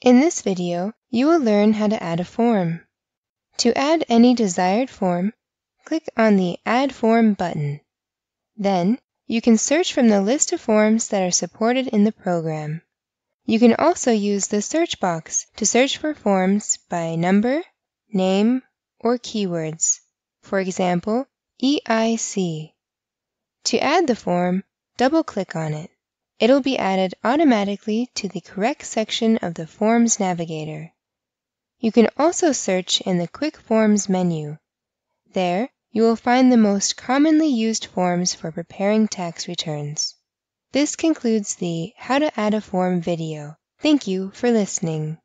In this video, you will learn how to add a form. To add any desired form, click on the Add Form button. Then, you can search from the list of forms that are supported in the program. You can also use the search box to search for forms by number, name, or keywords. For example, EIC. To add the form, double-click on it it'll be added automatically to the correct section of the Forms Navigator. You can also search in the Quick Forms menu. There, you will find the most commonly used forms for preparing tax returns. This concludes the How to Add a Form video. Thank you for listening.